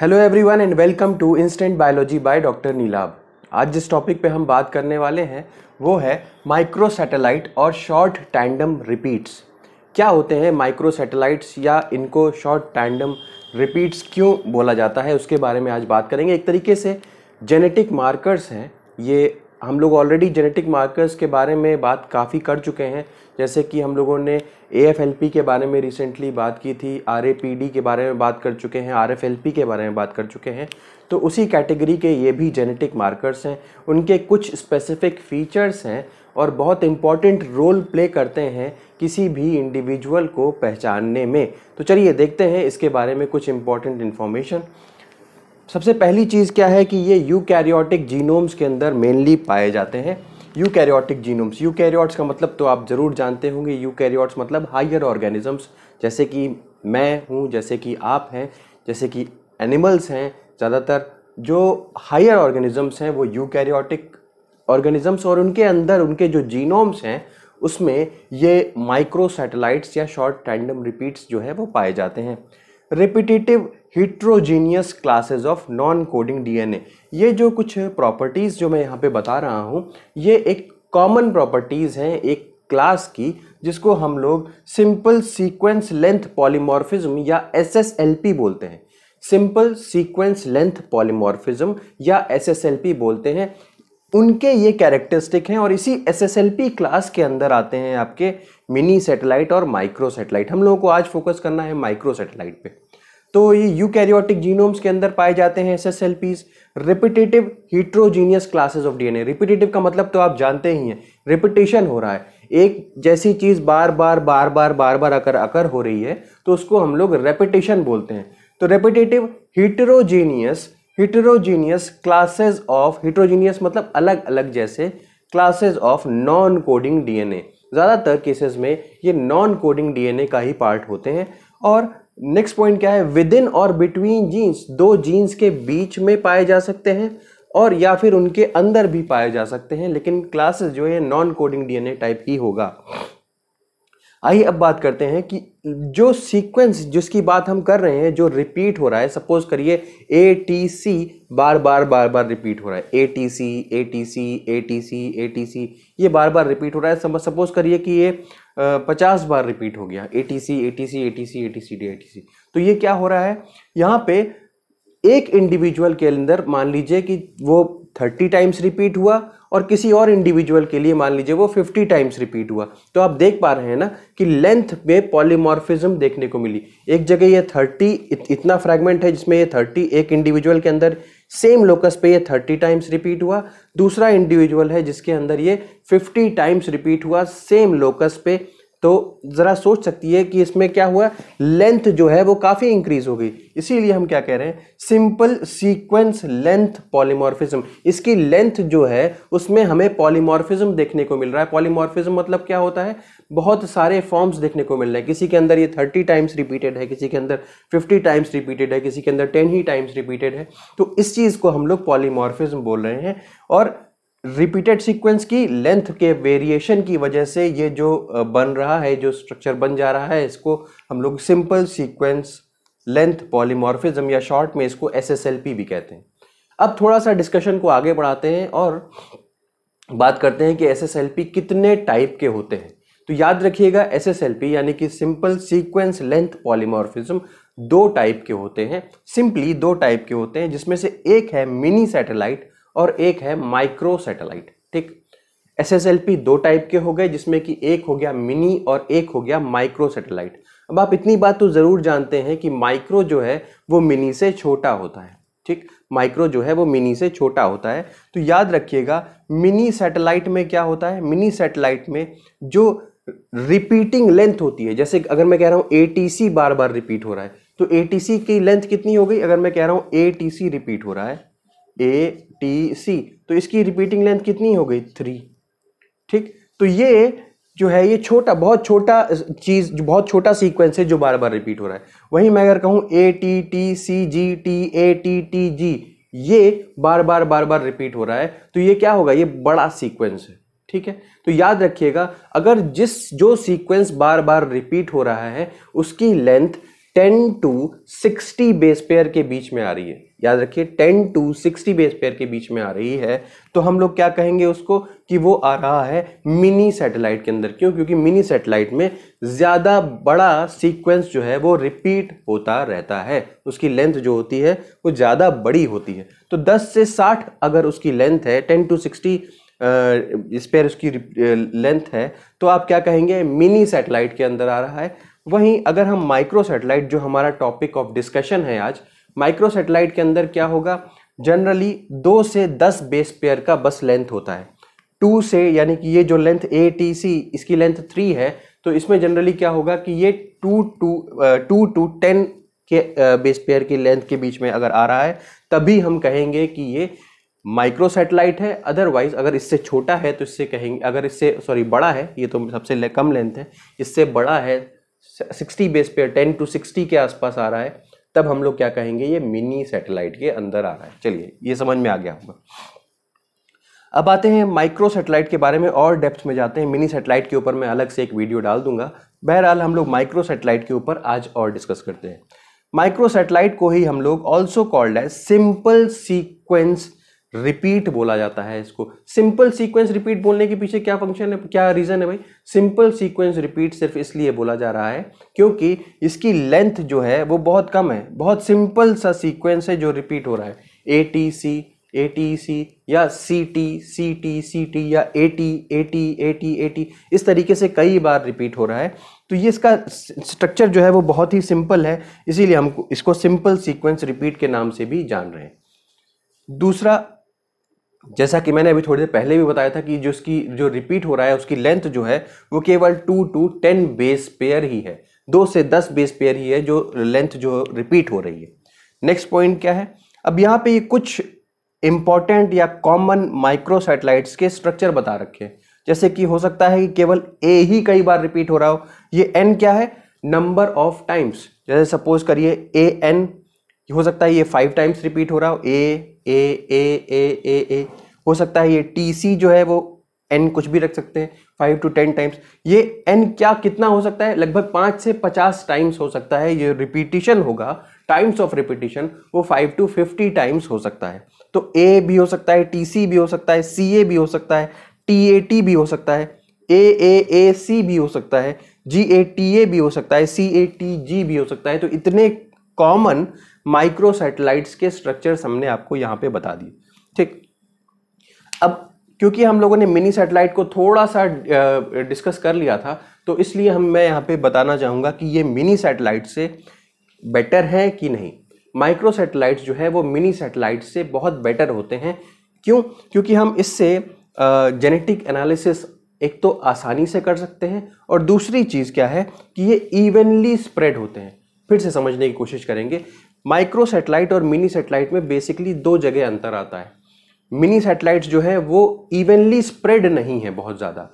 hello everyone and welcome to instant biology by doctor Neelab आज जिस topic पे हम बात करने वाले हैं वो है माइक्रो सैटेलाइट और शॉर्ट टैंडम रिपीट्स क्या होते हैं माइक्रो सैटेलाइट्स या इनको शॉर्ट टैंडम रिपीट्स क्यों बोला जाता है उसके बारे में आज बात करेंगे एक तरीके से जेनेटिक मार्कर्स हैं ये हम लोग ऑलरेडी जेनेटिक मार्कर्स के बारे में बात काफ़ी कर चुके हैं जैसे कि हम लोगों ने ए के बारे में रिसेंटली बात की थी आर ए पी डी के बारे में बात कर चुके हैं आर एफ एल पी के बारे में बात कर चुके हैं तो उसी कैटेगरी के ये भी जेनेटिक मार्कर्स हैं उनके कुछ स्पेसिफिक फीचर्स हैं और बहुत इम्पॉर्टेंट रोल प्ले करते हैं किसी भी इंडिविजुअल को पहचानने में तो चलिए देखते हैं इसके बारे में कुछ इम्पॉर्टेंट इन्फॉर्मेशन सबसे पहली चीज़ क्या है कि ये यूकैरियोटिक जीनोम्स के अंदर मेनली पाए जाते हैं यूकैरियोटिक जीनोम्स यूकैरियोट्स का मतलब तो आप ज़रूर जानते होंगे यूकैरियोट्स मतलब हायर ऑर्गेनिजम्स जैसे कि मैं हूँ जैसे कि आप हैं जैसे कि एनिमल्स हैं ज़्यादातर जो हायर ऑर्गेनिजम्स हैं वो यूकैरियोटिक ऑर्गेनिजम्स और उनके अंदर उनके जो जीनोम्स हैं उसमें ये माइक्रो सैटेलाइट्स या शॉर्ट टैंडम रिपीट्स जो है वो पाए जाते हैं repetitive heterogeneous classes of non coding DNA ये जो कुछ प्रॉपर्टीज़ जो मैं यहाँ पे बता रहा हूँ ये एक कॉमन प्रॉपर्टीज़ हैं एक क्लास की जिसको हम लोग सिंपल सीक्वेंस लेंथ पॉलीमॉर्फिज्म या एस बोलते हैं सिंपल सीक्वेंस लेंथ पॉलीमॉर्फिज्म या एस बोलते हैं उनके ये कैरेक्टरिस्टिक हैं और इसी एस क्लास के अंदर आते हैं आपके मिनी सेटेलाइट और माइक्रो सैटेलाइट हम लोगों को आज फोकस करना है माइक्रो सैटेलाइट पे तो ये यूकैरियोटिक जीनोम्स के अंदर पाए जाते हैं S S L Ps repetitive heterogeneous classes of DNA repetitive का मतलब तो आप जानते ही हैं रिपीटेशन हो रहा है एक जैसी चीज़ बार बार बार बार बार बार अकर अकर हो रही है तो उसको हम लोग रेपिटेशन बोलते हैं तो repetitive heterogeneous heterogeneous classes of heterogeneous मतलब अलग अलग जैसे classes of non coding DNA ज़्यादातर केसेस में ये नॉन कोडिंग डीएनए का ही पार्ट होते हैं और नेक्स्ट पॉइंट क्या है विद इन और बिटवीन जीन्स दो जीन्स के बीच में पाए जा सकते हैं और या फिर उनके अंदर भी पाए जा सकते हैं लेकिन क्लासेस जो है नॉन कोडिंग डीएनए टाइप ही होगा आइए अब बात करते हैं कि जो सीक्वेंस जिसकी बात हम कर रहे हैं जो रिपीट हो रहा है सपोज करिए ए टी सी बार बार बार बार रिपीट हो रहा है A T C A T C A T C A T C ये बार बार रिपीट हो रहा है सपोज करिए कि ये पचास बार रिपीट हो गया A T C A T C A T C A T C D A T C तो ये क्या हो रहा है यहाँ पे एक इंडिविजुअल के अंदर मान लीजिए कि वो थर्टी टाइम्स रिपीट हुआ और किसी और इंडिविजुअल के लिए मान लीजिए वो फिफ्टी टाइम्स रिपीट हुआ तो आप देख पा रहे हैं ना कि लेंथ में पॉलीमॉर्फिज्म देखने को मिली एक जगह ये थर्टी इत, इतना फ्रैगमेंट है जिसमें ये थर्टी एक इंडिविजुअल के अंदर सेम लोकस पे ये थर्टी टाइम्स रिपीट हुआ दूसरा इंडिविजुअल है जिसके अंदर ये फिफ्टी टाइम्स रिपीट हुआ सेम लोकस पे तो ज़रा सोच सकती है कि इसमें क्या हुआ लेंथ जो है वो काफ़ी इंक्रीज हो गई इसीलिए हम क्या कह रहे हैं सिंपल सीक्वेंस लेंथ पॉलीमॉर्फिज्म इसकी लेंथ जो है उसमें हमें पॉलीमॉर्फिज्म देखने को मिल रहा है पॉलीमॉर्फिज्म मतलब क्या होता है बहुत सारे फॉर्म्स देखने को मिल रहे हैं किसी के अंदर ये थर्टी टाइम्स रिपीटेड है किसी के अंदर फिफ्टी टाइम्स रिपीटेड है किसी के अंदर टेन ही टाइम्स रिपीटेड है तो इस चीज़ को हम लोग पॉलीमॉर्फिज्म बोल रहे हैं और रिपीटेड सीक्वेंस की लेंथ के वेरिएशन की वजह से ये जो बन रहा है जो स्ट्रक्चर बन जा रहा है इसको हम लोग सिंपल सीक्वेंस लेंथ पॉलीमॉर्फिज्म या शॉर्ट में इसको एस भी कहते हैं अब थोड़ा सा डिस्कशन को आगे बढ़ाते हैं और बात करते हैं कि एस कितने टाइप के होते हैं तो याद रखिएगा एस यानी कि सिंपल सीक्वेंस लेंथ पॉलीमॉर्फिज्म दो टाइप के होते हैं सिंपली दो टाइप के होते हैं जिसमें से एक है मिनी सैटेलाइट और एक है माइक्रो सैटेलाइट ठीक एस एस एल पी दो टाइप के हो गए जिसमें कि एक हो गया मिनी और एक हो गया माइक्रो सैटेलाइट अब आप इतनी बात तो ज़रूर जानते हैं कि माइक्रो जो है वो मिनी से छोटा होता है ठीक माइक्रो जो है वो मिनी से छोटा होता है तो याद रखिएगा मिनी सैटेलाइट में क्या होता है मिनी सैटेलाइट में जो रिपीटिंग लेंथ होती है जैसे अगर मैं कह रहा हूँ ए बार बार रिपीट हो रहा है तो ए की लेंथ कितनी हो गई अगर मैं कह रहा हूँ ए रिपीट हो रहा है ए टी सी तो इसकी रिपीटिंग लेंथ कितनी हो गई थ्री ठीक तो ये जो है ये छोटा बहुत छोटा चीज़ जो बहुत छोटा सीक्वेंस है जो बार बार रिपीट हो रहा है वहीं मैं अगर कहूँ A T T C G T A T T G ये बार बार बार बार रिपीट हो रहा है तो ये क्या होगा ये बड़ा सीक्वेंस है ठीक है तो याद रखिएगा अगर जिस जो सीक्वेंस बार बार रिपीट हो रहा है उसकी length ten to sixty base pair के बीच में आ रही है याद रखिए ten to sixty base pair के बीच में आ रही है तो हम लोग क्या कहेंगे उसको कि वो आ रहा है मिनी सैटेलाइट के अंदर क्यों क्योंकि मिनी सैटेलाइट में ज़्यादा बड़ा सीक्वेंस जो है वो रिपीट होता रहता है उसकी लेंथ जो होती है वो ज़्यादा बड़ी होती है तो दस से साठ अगर उसकी लेंथ है टेन टू सिक्सटी स्पेयर उसकी लेंथ है तो आप क्या कहेंगे मिनी सेटेलाइट के अंदर आ रहा है वहीं अगर हम माइक्रो सैटेलाइट जो हमारा टॉपिक ऑफ डिस्कशन है आज माइक्रो सेटेलाइट के अंदर क्या होगा जनरली दो से दस बेस पेयर का बस लेंथ होता है टू से यानी कि ये जो लेंथ ए टी सी इसकी लेंथ थ्री है तो इसमें जनरली क्या होगा कि ये two to to to ten के बेस पेयर की लेंथ के बीच में अगर आ रहा है तभी हम कहेंगे कि ये माइक्रो सैटेलाइट है अदरवाइज अगर इससे छोटा है तो इससे कहेंगे अगर इससे सॉरी बड़ा है ये तो सबसे कम लेंथ है इससे बड़ा है sixty base pair ten to sixty के आसपास आ रहा है तब हम लोग क्या कहेंगे ये मिनी सैटेलाइट के अंदर आ रहा है चलिए ये समझ में आ गया होगा अब आते हैं माइक्रो सैटेलाइट के बारे में और डेप्थ में जाते हैं मिनी सैटेलाइट के ऊपर मैं अलग से एक वीडियो डाल दूंगा बहरहाल हम लोग माइक्रो सैटेलाइट के ऊपर आज और डिस्कस करते हैं माइक्रो सैटेलाइट को ही हम लोग ऑल्सो कॉल्ड है सिंपल सीक्वेंस रिपीट बोला जाता है इसको सिंपल सीक्वेंस रिपीट बोलने के पीछे क्या फंक्शन है क्या रीज़न है भाई सिंपल सीक्वेंस रिपीट सिर्फ इसलिए बोला जा रहा है क्योंकि इसकी लेंथ जो है वो बहुत कम है बहुत सिंपल सा सीक्वेंस है जो रिपीट हो रहा है A T C A T C या C T C T C T या A T A T A T A T इस तरीके से कई बार रिपीट हो रहा है तो ये इसका स्ट्रक्चर जो है वो बहुत ही सिंपल है इसीलिए हम इसको सिंपल सीक्वेंस रिपीट के नाम से भी जान रहे हैं दूसरा जैसा कि मैंने अभी थोड़ी देर पहले भी बताया था कि जो उसकी जो रिपीट हो रहा है उसकी लेंथ जो है वो केवल two to ten base pair ही है दो से दस बेस पेयर ही है जो लेंथ जो रिपीट हो रही है नेक्स्ट पॉइंट क्या है अब यहाँ पे ये कुछ इम्पॉर्टेंट या कॉमन माइक्रो सैटेलाइट्स के स्ट्रक्चर बता रखे हैं जैसे कि हो सकता है कि केवल ए ही कई बार रिपीट हो रहा हो ये एन क्या है नंबर ऑफ टाइम्स जैसे सपोज करिए ए एन हो सकता है ये फाइव टाइम्स रिपीट हो रहा हो ए ए ए ए ए ए हो सकता है ये टी सी जो है वो एन कुछ भी रख सकते हैं फाइव टू टेन टाइम्स ये एन क्या कितना हो सकता है लगभग पाँच से पचास टाइम्स हो सकता है ये रिपीटिशन होगा टाइम्स ऑफ रिपीटिशन वो फाइव टू फिफ्टी टाइम्स हो सकता है तो ए भी हो सकता है टी सी भी हो सकता है सी ए भी हो सकता है टी ए टी भी हो सकता है ए ए ए सी भी हो सकता है जी ए टी ए भी हो सकता है सी ए टी जी भी हो सकता है तो इतने कॉमन माइक्रो सैटेलाइट्स के स्ट्रक्चर हमने आपको यहाँ पे बता दिए ठीक अब क्योंकि हम लोगों ने मिनी सैटेलाइट को थोड़ा सा डिस्कस कर लिया था तो इसलिए हम मैं यहाँ पे बताना चाहूँगा कि ये मिनी सैटेलाइट से बेटर है कि नहीं माइक्रो सैटेलाइट्स जो है वो मिनी सैटेलाइट से बहुत बेटर होते हैं क्यों क्योंकि हम इससे जेनेटिक एनालिसिस एक तो आसानी से कर सकते हैं और दूसरी चीज़ क्या है कि ये इवनली स्प्रेड होते हैं फिर से समझने की कोशिश करेंगे माइक्रो सेटेलाइट और मिनी सेटेलाइट में बेसिकली दो जगह अंतर आता है मिनी सेटेलाइट्स जो है वो इवनली स्प्रेड नहीं है बहुत ज़्यादा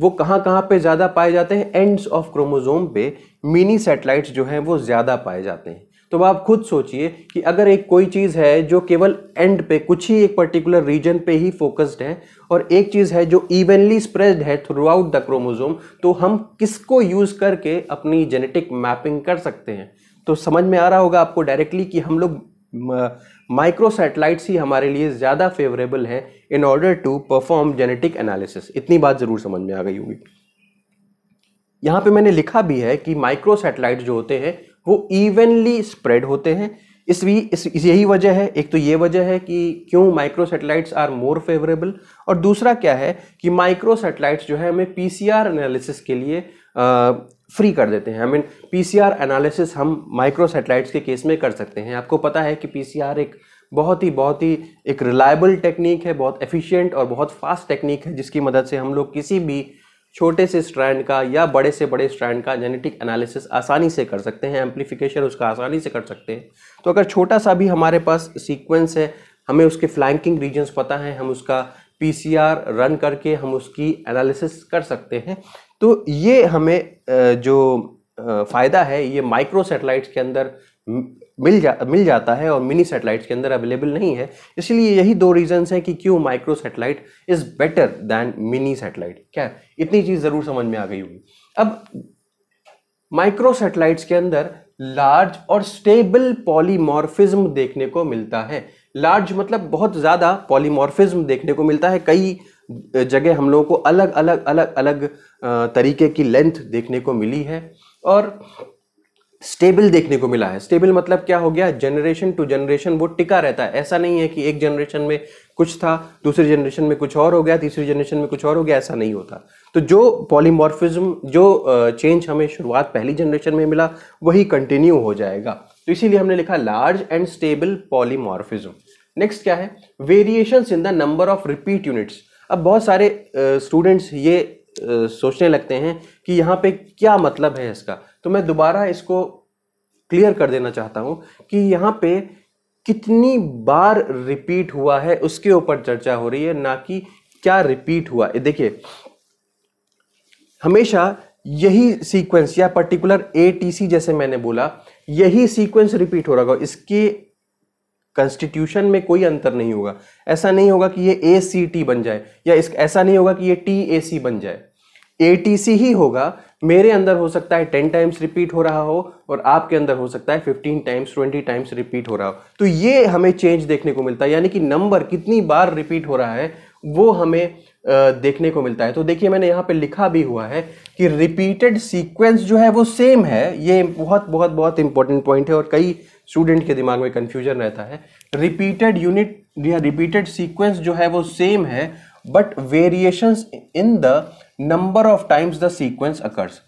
वो कहाँ कहाँ पे ज़्यादा पाए जाते हैं एंड्स ऑफ क्रोमोजोम पे मिनी सेटेलाइट्स जो हैं वो ज़्यादा पाए जाते हैं तो आप खुद सोचिए कि अगर एक कोई चीज़ है जो केवल एंड पे कुछ ही एक पर्टिकुलर रीजन पे ही फोकस्ड है और एक चीज़ है जो इवनली स्प्रेड है थ्रू आउट द क्रोमोजोम तो हम किसको यूज़ करके अपनी जेनेटिक मैपिंग कर सकते हैं तो समझ में आ रहा होगा आपको डायरेक्टली कि हम लोग माइक्रो सैटेलाइट्स ही हमारे लिए ज़्यादा फेवरेबल हैं in order to perform genetic analysis इतनी बात ज़रूर समझ में आ गई होगी यहाँ पे मैंने लिखा भी है कि माइक्रो सैटेलाइट जो होते हैं वो इवनली स्प्रेड होते हैं इस भी इस, यही वजह है एक तो ये वजह है कि क्यों micro satellites are more favourable और दूसरा क्या है कि माइक्रो सैटेलाइट्स जो है हमें पीसीआर एनालिसिस के लिए फ्री कर देते हैं आई मीन पीसीआर एनालिसिस हम माइक्रो सेटेलाइट्स के केस में कर सकते हैं आपको पता है कि पीसीआर एक बहुत ही बहुत ही एक रिलायबल टेक्निक है बहुत एफिशिएंट और बहुत फास्ट टेक्निक है जिसकी मदद से हम लोग किसी भी छोटे से स्ट्रैंड का या बड़े से बड़े स्ट्रैंड का जेनेटिक एनालिसिस आसानी से कर सकते हैं एम्पलीफिकेशन उसका आसानी से कर सकते हैं तो अगर छोटा सा भी हमारे पास सीक्वेंस है हमें उसके फ्लैंकिंग रीजन्स पता है हम उसका पीसीआर रन करके हम उसकी एनालिसिस कर सकते हैं तो ये हमें जो फ़ायदा है ये माइक्रो सेटेलाइट्स के अंदर मिल जा मिल जाता है और मिनी सेटेलाइट्स के अंदर अवेलेबल नहीं है इसलिए यही दो रीजंस हैं कि क्यों micro satellite is better than mini satellite क्या इतनी चीज़ ज़रूर समझ में आ गई होगी अब माइक्रो सेटेलाइट्स के अंदर लार्ज और स्टेबल पॉलीमॉर्फिज्म देखने को मिलता है लार्ज मतलब बहुत ज़्यादा पॉलीमॉर्फिज्म देखने को मिलता है कई जगह हम लोगों को अलग अलग अलग अलग तरीके की लेंथ देखने को मिली है और स्टेबल देखने को मिला है स्टेबल मतलब क्या हो गया जनरेशन टू जनरेशन वो टिका रहता है ऐसा नहीं है कि एक जनरेशन में कुछ था दूसरी जनरेशन में कुछ और हो गया तीसरी जनरेशन में कुछ और हो गया ऐसा नहीं होता तो जो पॉलीमॉर्फिज्म जो चेंज हमें शुरुआत पहली जनरेशन में मिला वही कंटिन्यू हो जाएगा तो इसीलिए हमने लिखा large and stable polymorphism next क्या है variation in the number of repeat units अब बहुत सारे स्टूडेंट्स ये सोचने लगते हैं कि यहाँ पे क्या मतलब है इसका तो मैं दोबारा इसको क्लियर कर देना चाहता हूँ कि यहाँ पे कितनी बार रिपीट हुआ है उसके ऊपर चर्चा हो रही है ना कि क्या रिपीट हुआ देखिए हमेशा यही सीक्वेंस या पर्टिकुलर एटीसी जैसे मैंने बोला यही सीक्वेंस रिपीट हो रहा होगा इसके कंस्टिट्यूशन में कोई अंतर नहीं होगा ऐसा नहीं होगा कि ये ए सी टी बन जाए या इस ऐसा नहीं होगा कि ये टी ए सी बन जाए ए टी सी ही होगा मेरे अंदर हो सकता है टेन टाइम्स रिपीट हो रहा हो और आपके अंदर हो सकता है fifteen times twenty times repeat हो रहा हो तो ये हमें चेंज देखने को मिलता है यानी कि नंबर कितनी बार रिपीट हो रहा है वो हमें देखने को मिलता है तो देखिए मैंने यहाँ पे लिखा भी हुआ है कि रिपीटेड सीक्वेंस जो है वो सेम है ये बहुत बहुत बहुत इंपॉर्टेंट पॉइंट है और कई स्टूडेंट के दिमाग में कन्फ्यूजन रहता है रिपीटेड यूनिट या रिपीटेड सीक्वेंस जो है वो सेम है but variations in the number of times the sequence occurs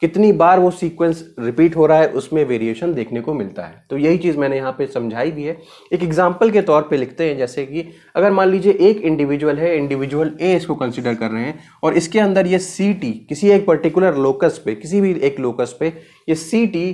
कितनी बार वो सीक्वेंस रिपीट हो रहा है उसमें वेरिएशन देखने को मिलता है तो यही चीज़ मैंने यहाँ पे समझाई भी है एक एग्जाम्पल के तौर पे लिखते हैं जैसे कि अगर मान लीजिए एक इंडिविजुअल है इंडिविजुअल ए इसको कंसिडर कर रहे हैं और इसके अंदर ये सी टी किसी एक पर्टिकुलर लोकस पे किसी भी एक लोकस पे ये सी टी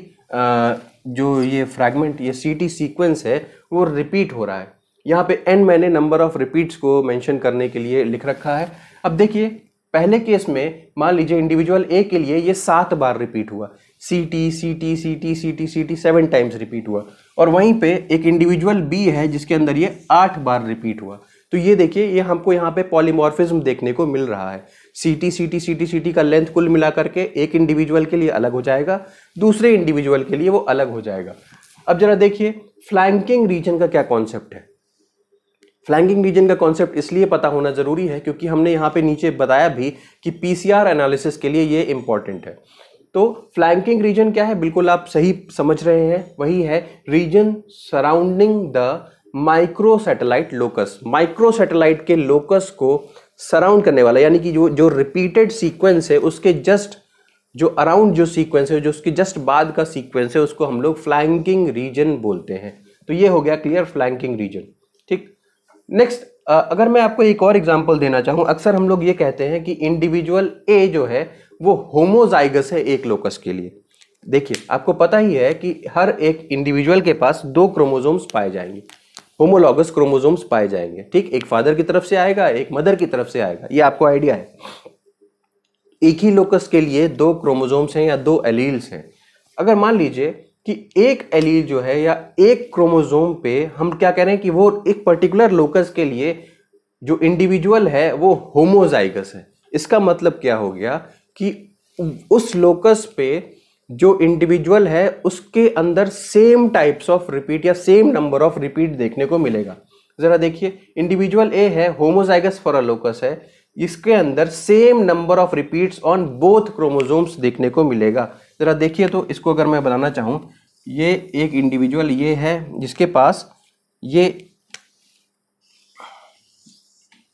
जो ये फ्रैगमेंट ये टी सीक्वेंस है वो रिपीट हो रहा है यहाँ पे एन मैंने नंबर ऑफ रिपीट्स को मेंशन करने के लिए लिख रखा है अब देखिए पहले केस में मान लीजिए इंडिविजुअल ए के लिए ये सात बार रिपीट हुआ C T C T C T C T C T seven times repeat हुआ और वहीं पे एक इंडिविजुअल बी है जिसके अंदर ये आठ बार रिपीट हुआ तो ये देखिए ये हमको यहाँ पे पॉलीमॉर्फिज्म देखने को मिल रहा है सी टी सी टी का लेंथ कुल मिला करके एक इंडिविजुअल के लिए अलग हो जाएगा दूसरे इंडिविजुअल के लिए वो अलग हो जाएगा अब जरा देखिए फ्लैंकिंग रीजन का क्या कॉन्सेप्ट है फ्लैंकिंग रीजन का कॉन्सेप्ट इसलिए पता होना ज़रूरी है क्योंकि हमने यहाँ पे नीचे बताया भी कि पीसीआर एनालिसिस के लिए ये इंपॉर्टेंट है तो फ्लैंकिंग रीजन क्या है बिल्कुल आप सही समझ रहे हैं वही है reason surrounding the micro satellite locus micro satellite के लोकस को सराउंड करने वाला यानी कि जो जो रिपीटेड सीक्वेंस है उसके जस्ट जो अराउंड जो सीक्वेंस है जो उसके जस्ट बाद का सीक्वेंस है उसको हम लोग फ्लैंकिंग रीजन बोलते हैं तो ये हो गया क्लियर फ्लैंकिंग रीजन ठीक नेक्स्ट अगर मैं आपको एक और एग्जाम्पल देना चाहूँ अक्सर हम लोग ये कहते हैं कि इंडिविजुअल ए जो है वो होमोजाइगस है एक लोकस के लिए देखिए आपको पता ही है कि हर एक इंडिविजुअल के पास दो क्रोमोजोम्स पाए जाएंगे होमोलॉगस क्रोमोजोम्स पाए जाएंगे ठीक एक फादर की तरफ से आएगा एक मदर की तरफ से आएगा ये आपको आइडिया है एक ही लोकस के लिए दो क्रोमोजोम्स हैं या दो एलील्स हैं अगर मान लीजिए कि एक एलील जो है या एक क्रोमोजोम पे हम क्या कह रहे हैं कि वो एक पर्टिकुलर लोकस के लिए जो इंडिविजुअल है वो होमोजाइगस है इसका मतलब क्या हो गया कि उस लोकस पे जो इंडिविजुअल है उसके अंदर सेम टाइप्स ऑफ रिपीट या सेम नंबर ऑफ रिपीट देखने को मिलेगा ज़रा देखिए इंडिविजुअल ए है होमोजाइगस फॉरलोकस है इसके अंदर same number of repeats on both chromosomes देखने को मिलेगा ज़रा देखिए तो इसको अगर मैं बनाना चाहूँ ये एक इंडिविजुअल ये है जिसके पास ये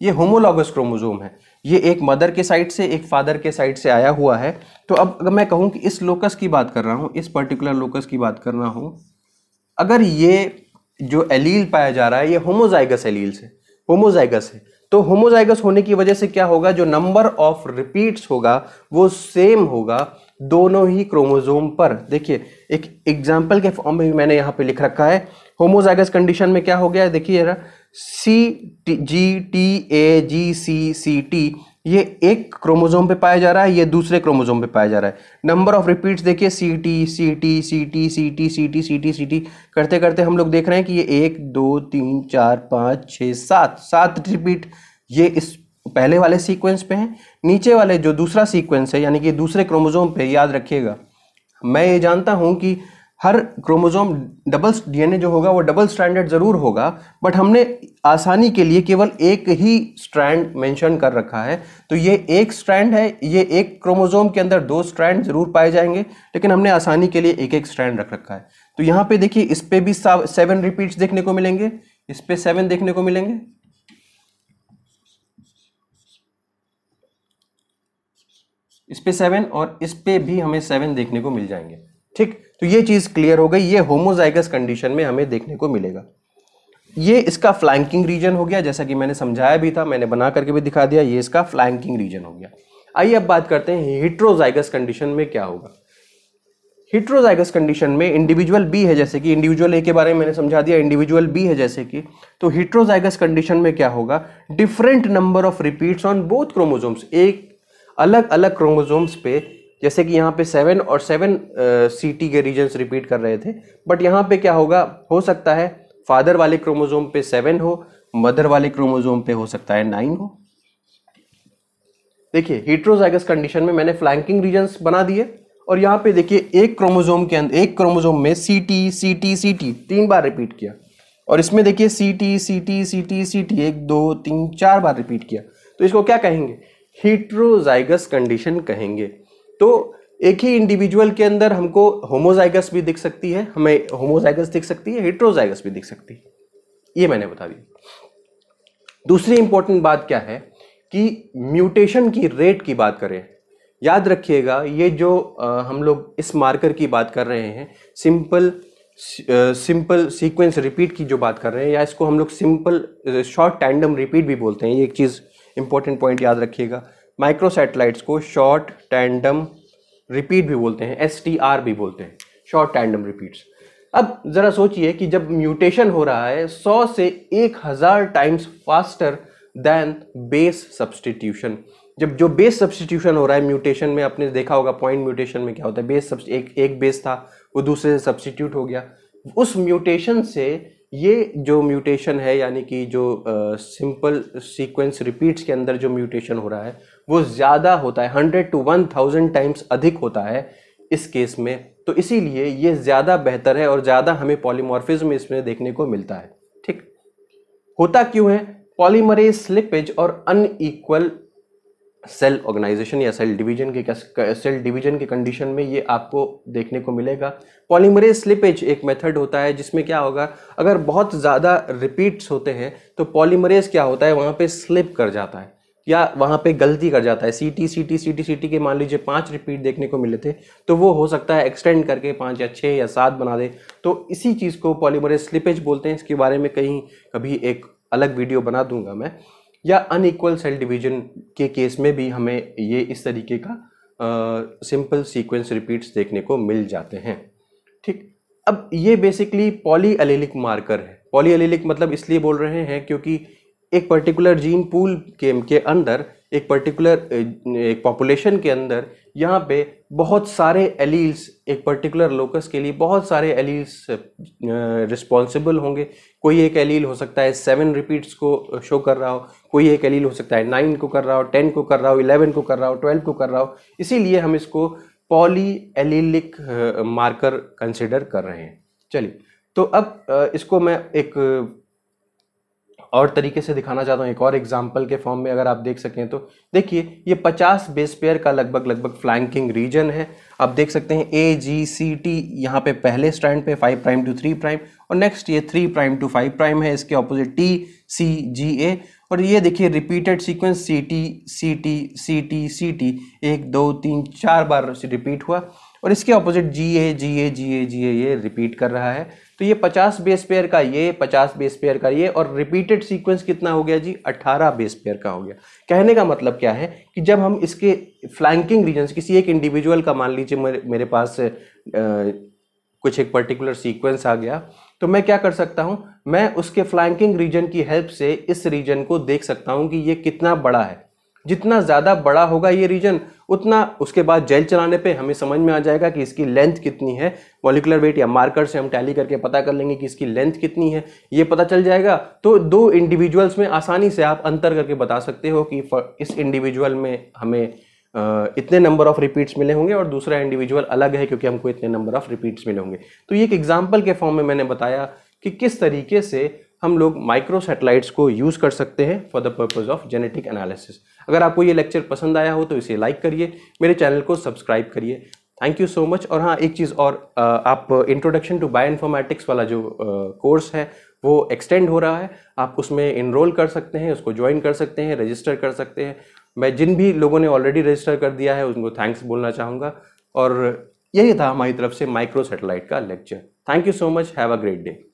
ये होमोलॉगस क्रोमोजोम है ये एक मदर के साइड से एक फादर के साइड से आया हुआ है तो अब अगर मैं कहूँ कि इस लोकस की बात कर रहा हूँ इस पर्टिकुलर लोकस की बात कर रहा हूँ अगर ये जो एलील पाया जा रहा है ये होमोजाइगस एलील से होमोजाइगस है तो होमोजाइगस होने की वजह से क्या होगा जो नंबर ऑफ रिपीट्स होगा वो सेम होगा दोनों ही क्रोमोजोम पर देखिए एक एग्जाम्पल के फॉर्म में मैंने यहाँ पे लिख रखा है होमोजाइगस कंडीशन में क्या हो गया देखिए सी जी टी ए जी सी सी टी ये एक क्रोमोजोम पे पाया जा रहा है ये दूसरे क्रोमोजोम पे पाया जा रहा है नंबर ऑफ रिपीट्स देखिए C T C T C T C T C T C T C T करते करते हम लोग देख रहे हैं कि ये एक दो तीन चार पाँच छः सात सात रिपीट ये इस पहले वाले सीक्वेंस पे हैं नीचे वाले जो दूसरा सीक्वेंस है यानी कि दूसरे क्रोमोजोम पे याद रखिएगा मैं ये जानता हूँ कि हर क्रोमोजोम डबल डीएनए जो होगा वो डबल स्टैंडर्ड ज़रूर होगा बट हमने आसानी के लिए केवल एक ही स्ट्रैंड मेंशन कर रखा है तो ये एक स्ट्रैंड है ये एक क्रोमोजोम के अंदर दो स्ट्रैंड ज़रूर पाए जाएंगे लेकिन हमने आसानी के लिए एक एक स्ट्रैंड रख रखा है तो यहाँ पे देखिए इस पर भी सेवन रिपीट्स देखने को मिलेंगे इस पर सेवन देखने को मिलेंगे इस पे सेवन और इस पे भी हमें सेवन देखने को मिल जाएंगे ठीक तो ये चीज़ क्लियर हो गई ये होमोजाइगस कंडीशन में हमें देखने को मिलेगा ये इसका फ्लैंकिंग रीजन हो गया जैसा कि मैंने समझाया भी था मैंने बना करके भी दिखा दिया ये इसका फ्लैंकिंग रीजन हो गया आइए अब बात करते हैं हिट्रोजाइगस कंडीशन में क्या होगा हिट्रोजाइगस कंडीशन में इंडिविजुअल बी है जैसे कि इंडिविजुअल ए के बारे में मैंने समझा दिया इंडिविजुअल बी है जैसे कि तो हिट्रोजाइगस कंडीशन में क्या होगा different number of repeats on both chromosomes एक अलग अलग क्रोमोजोम्स पे जैसे कि यहाँ पे सेवन और सेवन सीटी के रीजन्स रिपीट कर रहे थे बट यहाँ पे क्या होगा हो सकता है फादर वाले क्रोमोजोम पे सेवन हो मदर वाले क्रोमोजोम पे हो सकता है नाइन हो देखिए हीट्रोजाइगस कंडीशन में मैंने फ्लैंकिंग रीजन्स बना दिए और यहाँ पे देखिए एक क्रोमोजोम के अंदर एक क्रोमोजोम में C T C T C T तीन बार रिपीट किया और इसमें देखिए C T C T C T C T एक दो तीन चार बार रिपीट किया तो इसको क्या कहेंगे हीट्रोजाइगस कंडीशन कहेंगे तो एक ही इंडिविजुअल के अंदर हमको होमोजाइगस भी दिख सकती है हमें होमोजाइगस दिख सकती है हिट्रोजाइगस भी दिख सकती है ये मैंने बता दी दूसरी इंपॉर्टेंट बात क्या है कि म्यूटेशन की रेट की बात करें याद रखिएगा ये जो आ, हम लोग इस मार्कर की बात कर रहे हैं सिंपल सिंपल सीक्वेंस रिपीट की जो बात कर रहे हैं या इसको हम लोग सिंपल शॉर्ट टैंडम रिपीट भी बोलते हैं ये एक चीज़ इंपॉर्टेंट पॉइंट याद रखिएगा सैटेलाइट्स को शॉर्ट टैंडम रिपीट भी बोलते हैं एस भी बोलते हैं शॉर्ट टैंडम रिपीट्स अब ज़रा सोचिए कि जब म्यूटेशन हो रहा है 100 से 1000 times faster than base substitution जब जो बेस सब्सटीट्यूशन हो रहा है म्यूटेशन में आपने देखा होगा पॉइंट म्यूटेशन में क्या होता है बेस एक एक बेस था वो दूसरे से सब्सटीट्यूट हो गया उस म्यूटेशन से ये जो म्यूटेशन है यानी कि जो सिंपल सीक्वेंस रिपीट्स के अंदर जो म्यूटेशन हो रहा है वो ज़्यादा होता है hundred to one thousand times अधिक होता है इस केस में तो इसीलिए ये ज़्यादा बेहतर है और ज़्यादा हमें पॉलीमॉर्फिज्म इसमें देखने को मिलता है ठीक होता क्यों है पॉलीमरे स्लिपेज और अनईक्वल सेल ऑर्गेनाइजेशन या सेल डिवीजन के सेल डिवीजन के कंडीशन में ये आपको देखने को मिलेगा पॉलीमरेज स्लिपेज एक मेथड होता है जिसमें क्या होगा अगर बहुत ज़्यादा रिपीट्स होते हैं तो पॉलीमरेज क्या होता है वहाँ पे स्लिप कर जाता है या वहाँ पे गलती कर जाता है C T C T C T C T के मान लीजिए पांच रिपीट देखने को मिले थे तो वो हो सकता है एक्सटेंड करके पांच या छः या सात बना दे तो इसी चीज़ को पॉलीमरेज स्लिपेज बोलते हैं इसके बारे में कहीं कभी एक अलग वीडियो बना दूंगा मैं या अनइक्वल सेल डिवीजन के केस में भी हमें ये इस तरीके का सिंपल सीक्वेंस रिपीट्स देखने को मिल जाते हैं ठीक अब ये बेसिकली पॉली मार्कर है पॉली मतलब इसलिए बोल रहे हैं क्योंकि एक पर्टिकुलर जीन पूल के के अंदर एक पर्टिकुलर एक पॉपुलेशन के अंदर यहाँ पे बहुत सारे एलील्स एक पर्टिकुलर लोकस के लिए बहुत सारे एलील्स रिस्पॉन्सिबल होंगे कोई एक एलील हो सकता है सेवन रिपीट्स को शो कर रहा हो कोई एक एलील हो सकता है नाइन को कर रहा हो टेन को कर रहा हो इलेवन को कर रहा हो ट्वेल्व को कर रहा हो इसीलिए हम इसको पॉली एलीलिक मार्कर कंसिडर कर रहे हैं चलिए तो अब इसको मैं एक और तरीके से दिखाना चाहता हूँ एक और एग्जाम्पल के फॉर्म में अगर आप देख सकें तो देखिए ये 50 बेस पेयर का लगभग लगभग फ्लैंकिंग रीजन है आप देख सकते हैं ए जी सी टी यहाँ पे पहले स्टैंड पे five prime to three prime और नेक्स्ट ये three prime to five prime है इसके ऑपोजिट टी सी जी ए और ये देखिए repeated sequence C T C T C T C T एक दो तीन चार बार रिपीट हुआ और इसके ऑपोजिट जी ए जी ए जी ए जी ए ये रिपीट कर रहा है तो ये 50 बेस पेयर का ये 50 बेस पेयर का ये और रिपीटेड सीक्वेंस कितना हो गया जी 18 बेस पेयर का हो गया कहने का मतलब क्या है कि जब हम इसके फ्लैंकिंग रीजन्स किसी एक इंडिविजुअल का मान लीजिए मेरे, मेरे पास आ, कुछ एक पर्टिकुलर सीक्वेंस आ गया तो मैं क्या कर सकता हूँ मैं उसके फ्लैंकिंग रीजन की हेल्प से इस रीजन को देख सकता हूँ कि ये कितना बड़ा है जितना ज़्यादा बड़ा होगा ये रीजन उतना उसके बाद जेल चलाने पे हमें समझ में आ जाएगा कि इसकी लेंथ कितनी है मॉलिकुलर वेट या मार्कर से हम टैली करके पता कर लेंगे कि इसकी लेंथ कितनी है ये पता चल जाएगा तो दो इंडिविजुअल्स में आसानी से आप अंतर करके बता सकते हो कि इस इंडिविजुअल में हमें इतने नंबर ऑफ रिपीट्स मिले होंगे और दूसरा इंडिविजुअल अलग है क्योंकि हमको इतने नंबर ऑफ रिपीट्स मिले होंगे तो ये एक एग्जाम्पल के फॉर्म में मैंने बताया कि किस तरीके से हम लोग माइक्रो सैटेलाइट्स को यूज़ कर सकते हैं for the purpose of genetic analysis अगर आपको ये लेक्चर पसंद आया हो तो इसे लाइक करिए मेरे चैनल को सब्सक्राइब करिए थैंक यू सो मच और हाँ एक चीज़ और आप इंट्रोडक्शन टू बायो इन्फॉर्मेटिक्स वाला जो कोर्स है वो एक्सटेंड हो रहा है आप उसमें इनरोल कर सकते हैं उसको ज्वाइन कर सकते हैं रजिस्टर कर सकते हैं मैं जिन भी लोगों ने ऑलरेडी रजिस्टर कर दिया है उनको थैंक्स बोलना चाहूँगा और यही था हमारी तरफ से माइक्रो सैटेलाइट का lecture thank you so much have a great day